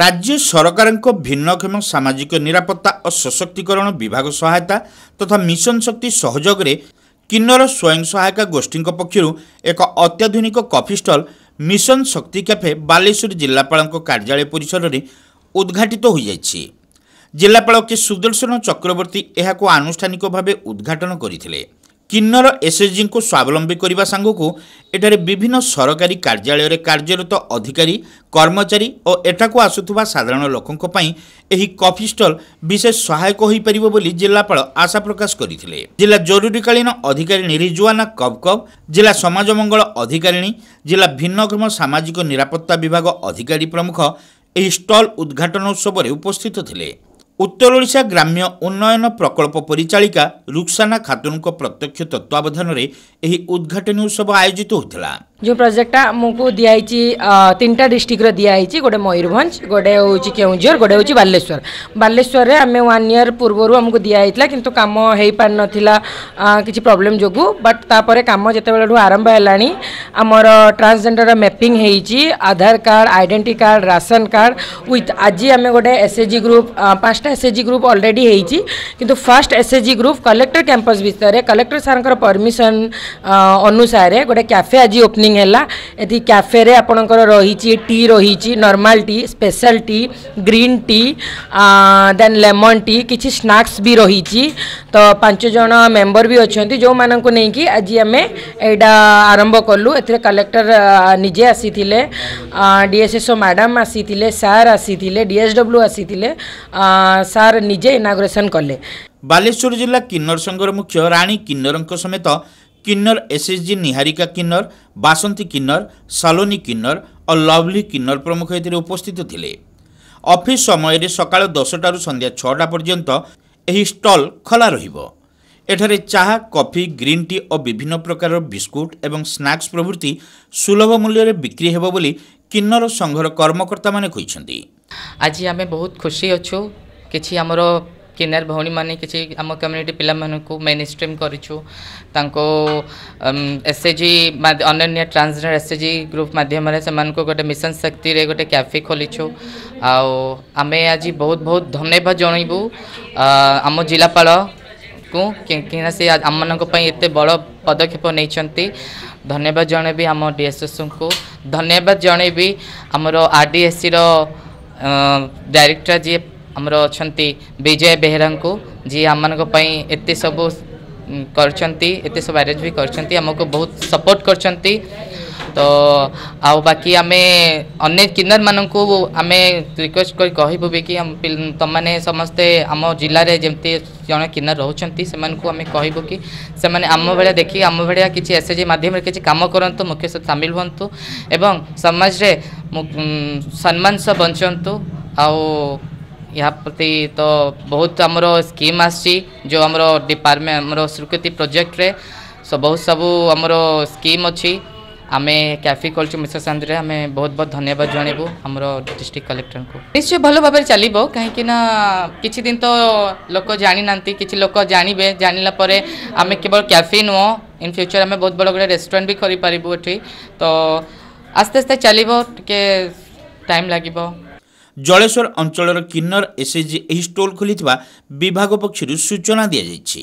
ରାଜ୍ୟ ସରକାରଙ୍କ ଭିନ୍ନକ୍ଷମ ସାମାଜିକ ନିରାପତ୍ତା ଓ ସଶକ୍ତିକରଣ ବିଭାଗ ସହାୟତା ତଥା ମିଶନ ଶକ୍ତି ସହଯୋଗରେ କିନ୍ନର ସ୍ୱୟଂ ସହାୟକ ଗୋଷ୍ଠୀଙ୍କ ପକ୍ଷରୁ ଏକ ଅତ୍ୟାଧୁନିକ coffee stall mission Shakti cafe Baleshwar ଜିଲ୍ଲାପାଳଙ୍କ କାର୍ଯ୍ୟାଳୟ ପରିସରରେ ଉଦ୍ଘାଟିତ ହୋଇଯାଇଛି ଜିଲ୍ଲାପାଳ କେ ସୁଦର୍ଶନ ଚକ୍ରବର୍ତ୍ତୀ ଏହାକୁ ଆନୁଷ୍ଠାନିକ ଭାବେ ଉଦ୍ଘାଟନ କରିଥିଲେ କିନ୍ନର ଏସ୍ଏଚ୍ଜିଙ୍କୁ ସ୍ୱାବଲମ୍ବୀ କରିବା ସାଙ୍ଗକୁ ଏଠାରେ ବିଭିନ୍ନ ସରକାରୀ କାର୍ଯ୍ୟାଳୟରେ କାର୍ଯ୍ୟରତ ଅଧିକାରୀ କର୍ମଚାରୀ ଓ ଏଠାକୁ ଆସୁଥିବା ସାଧାରଣ ଲୋକଙ୍କ ପାଇଁ ଏହି କଫି ଷ୍ଟଲ୍ ବିଶେଷ ସହାୟକ ହୋଇପାରିବ ବୋଲି ଜିଲ୍ଲାପାଳ ଆଶା ପ୍ରକାଶ କରିଥିଲେ ଜିଲ୍ଲା ଜରୁରୀକାଳୀନ ଅଧିକାରିଣୀ ରିଜୁଆନା କବକବ୍ ଜିଲ୍ଲା ସମାଜ ମଙ୍ଗଳ ଅଧିକାରିଣୀ ଜିଲ୍ଲା ଭିନ୍ନକ୍ଷମ ସାମାଜିକ ନିରାପତ୍ତା ବିଭାଗ ଅଧିକାରୀ ପ୍ରମୁଖ ଏହି ଷ୍ଟଲ୍ ଉଦ୍ଘାଟନ ଉତ୍ସବରେ ଉପସ୍ଥିତ ଥିଲେ ଉତ୍ତର ଓଡ଼ିଶା ଗ୍ରାମ୍ୟ ଉନ୍ନୟନ ପ୍ରକଳ୍ପ ପରିଚାଳିକା ରୁକ୍ସାନା ଖାତୁନ୍ଙ୍କ ପ୍ରତ୍ୟକ୍ଷ ତତ୍ତ୍ୱାବଧାନରେ ଏହି ଉଦ୍ଘାଟନୀ ଉତ୍ସବ ଆୟୋଜିତ ହୋଇଥିଲା जो प्रोजेक्टा मुझे दिखाई तीन टा डिस्ट्रिक्टर दिखाई गोटे मयूरभ गोटे हूँ केउझर गोटे हूँ बालेश्वर बालेश्वर आम वन इयर पूर्वर आमको दिखाई कि कम हो पार नाला किसी प्रोब्लेम जो बट कम जो आरंभ है आमर ट्रांसजेंडर मैपिंग होती Aadhaar card identity card ration card with आज आम गोटे एस एच जि ग्रुप पांचटा S H G group already होती कि first S H G group collector campus भितर कलेक्टर सार परमिशन अनुसार गोटे कैफे आज ओपनिंग सर्विंग है ये कैफे ଆପଣଙ୍କର ରହିଛି ଟି ରହିଛି normal tea special tea green tea then lemon tea କିଛି ସ୍ନାକ୍ସ ବି ରହିଛି ତ ପାଞ୍ଚ ଜଣ ମେମ୍ବର ବି ଅଛନ୍ତି ଯେଉଁମାନଙ୍କୁ ନେଇକି ଆଜି ଆମେ ଏଇଟା ଆରମ୍ଭ କଲୁ ଏଥିରେ କଲେକ୍ଟର ନିଜେ ଆସିଥିଲେ ଡିଏସ୍ଏସ୍ଓ ମ୍ୟାଡ଼ାମ୍ ଆସିଥିଲେ ସାର୍ ଆସିଥିଲେ ଡିଏସ୍ଡବ୍ଲ୍ୟୁ ଆସିଥିଲେ ସାର୍ ନିଜେ ଇନାଗୁରେସନ୍ କଲେ ବାଲେଶ୍ୱର ଜିଲ୍ଲା କିନ୍ନର ସଂଘର ମୁଖ୍ୟ ରାଣୀ କିନ୍ନରଙ୍କ ସମେତ किन्नर এসএসজি নিহারিকা কিন্নর বাসন্তী কিন্নর সালোনী কিন্নর ও লভলি কিন্নর প্রমুখ এতে উপস্থিত লে অফিস সময়ের সকাল দশটার সন্ধ্যা ছটা পর্যন্ত ଏହି ଷ୍ଟଲ୍ ଖୋଲା ରହିବ ଏଠାରେ ଚାହା କଫି ଗ୍ରୀନ୍ ଟି ଓ ବିଭିନ୍ନ ପ୍ରକାରର ବିସ୍କୁଟ୍ ଏବଂ ସ୍ନାକ୍ସ ପ୍ରଭୃତି ସୁଲଭ ମୂଲ୍ୟରେ ବିକ୍ରି ହେବ ବୋଲି କିନ୍ନର ସଂଘର କର୍ମକର୍ତ୍ତାମାନେ କହିଛନ୍ତି ଆଜି ଆମେ ବହୁତ ଖୁସି ଅଛୁ କିଛି ଆମର କେନାର ଭଉଣୀମାନେ କିଛି ଆମ କମ୍ୟୁନିଟି ପିଲାମାନଙ୍କୁ ମେନ୍ ଷ୍ଟ୍ରିମ୍ କରିଛୁ ତାଙ୍କୁ ଏସ୍ଏଜି ଅନନ୍ୟ ଟ୍ରାନ୍ସଜେଣ୍ଡର ଏସ୍ଏଜି ଗ୍ରୁପ୍ ମାଧ୍ୟମରେ ସେମାନଙ୍କୁ ଗୋଟେ ମିଶନ ଶକ୍ତିରେ ଗୋଟେ କ୍ୟାଫେ ଖୋଲିଛୁ ଆଉ ଆମେ ଆଜି ବହୁତ ବହୁତ ଧନ୍ୟବାଦ ଜଣାଇବୁ ଆମ ଜିଲ୍ଲାପାଳକୁ କାହିଁକିନା ସେ ଆମମାନଙ୍କ ପାଇଁ ଏତେ ବଡ଼ ପଦକ୍ଷେପ ନେଇଛନ୍ତି ଧନ୍ୟବାଦ ଜଣାଇବି ଆମ ଡିଏସ୍ଏସ୍ଙ୍କୁ ଧନ୍ୟବାଦ ଜଣାଇବି ଆମର R D S sir director ଯିଏ ଆମର ଅଛନ୍ତି ବିଜୟ ବେହେରାଙ୍କୁ ଯିଏ ଆମମାନଙ୍କ ପାଇଁ ଏତେ ସବୁ କରିଛନ୍ତି ଏତେ ସବୁ ଆରେଞ୍ଜ ବି କରିଛନ୍ତି ଆମକୁ ବହୁତ ସପୋର୍ଟ କରିଛନ୍ତି ତ ଆଉ ବାକି ଆମେ ଅନ୍ୟ କିନ୍ନରମାନଙ୍କୁ ଆମେ ରିକ୍ୱେଷ୍ଟ କରି କହିବୁ ବି କି ତୁମମାନେ ସମସ୍ତେ ଆମ ଜିଲ୍ଲାରେ ଯେମିତି ଜଣେ କିନ୍ନର ରହୁଛନ୍ତି ସେମାନଙ୍କୁ ଆମେ କହିବୁ କି ସେମାନେ ଆମ ଭଳିଆ ଦେଖି ଆମ ଭଳିଆ କିଛି ଏସ୍ ଏଚ୍ ଜି ମାଧ୍ୟମରେ କିଛି କାମ କରନ୍ତୁ ମୁଖ୍ୟତଃ ସାମିଲ ହୁଅନ୍ତୁ ଏବଂ ସମାଜରେ ସମ୍ମାନ ସହ ବଞ୍ଚନ୍ତୁ ଆଉ यहाँ प्रति तो बहुत आम स्कीम जो आमर डिपार्टमेंट आम स्वीकृति प्रोजेक्ट रे सो बहुत सब आम स्कीम अच्छी आम कैफी कल्चर मिश्र शांति आम बहुत बहुत धन्यवाद जनबू आम डिस्ट्रिक्ट कलेक्टर को निश्चय भल भाव चलो कहीं कि दिन तो लोक जाणी ना कि लोक जानवे जान लापर आम केवल कैफे नुह इन फ्यूचर आम बहुत बड़ा गोटे रेस्टुरां भी ये तो आस्ते आस्ते चलो टे टाइम लगे জলেশ্বর অঞ্চলের কিন্নর এসএজি এই ଷ୍ଟୋର୍ ଖୋଲିଥିବା ବିଭାଗ ପକ୍ଷରୁ ସୂଚନା ଦିଆଯାଇଛି